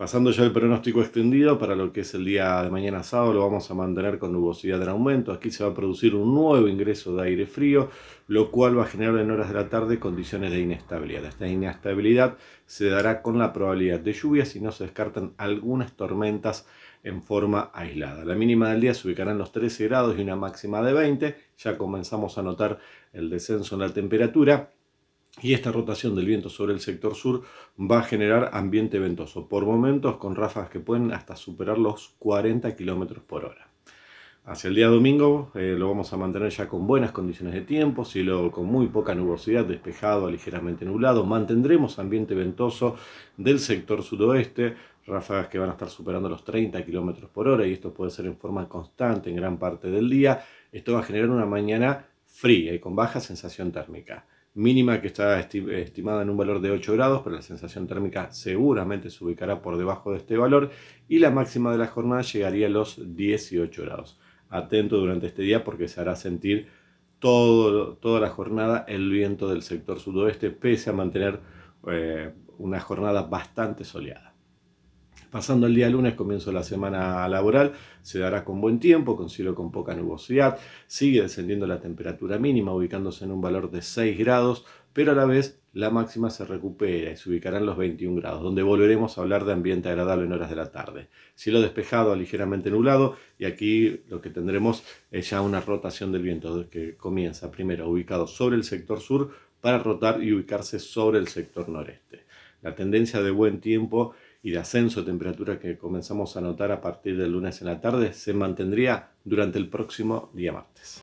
Pasando ya el pronóstico extendido para lo que es el día de mañana sábado, lo vamos a mantener con nubosidad en aumento. Aquí se va a producir un nuevo ingreso de aire frío, lo cual va a generar en horas de la tarde condiciones de inestabilidad. Esta inestabilidad se dará con la probabilidad de lluvias y no se descartan algunas tormentas en forma aislada. La mínima del día se ubicará en los 13 grados y una máxima de 20. Ya comenzamos a notar el descenso en la temperatura y esta rotación del viento sobre el sector sur va a generar ambiente ventoso, por momentos con ráfagas que pueden hasta superar los 40 km por hora. Hacia el día domingo eh, lo vamos a mantener ya con buenas condiciones de tiempo, cielo con muy poca nubosidad, despejado ligeramente nublado. Mantendremos ambiente ventoso del sector sudoeste, ráfagas que van a estar superando los 30 km por hora y esto puede ser en forma constante en gran parte del día. Esto va a generar una mañana fría y con baja sensación térmica mínima que está estimada en un valor de 8 grados, pero la sensación térmica seguramente se ubicará por debajo de este valor y la máxima de la jornada llegaría a los 18 grados. Atento durante este día porque se hará sentir todo, toda la jornada el viento del sector sudoeste, pese a mantener eh, una jornada bastante soleada. Pasando el día lunes, comienzo la semana laboral, se dará con buen tiempo, con cielo con poca nubosidad, sigue descendiendo la temperatura mínima, ubicándose en un valor de 6 grados, pero a la vez la máxima se recupera y se ubicará en los 21 grados, donde volveremos a hablar de ambiente agradable en horas de la tarde. Cielo despejado, ligeramente nublado, y aquí lo que tendremos es ya una rotación del viento que comienza primero ubicado sobre el sector sur para rotar y ubicarse sobre el sector noreste. La tendencia de buen tiempo y de ascenso de temperatura que comenzamos a notar a partir del lunes en la tarde se mantendría durante el próximo día martes.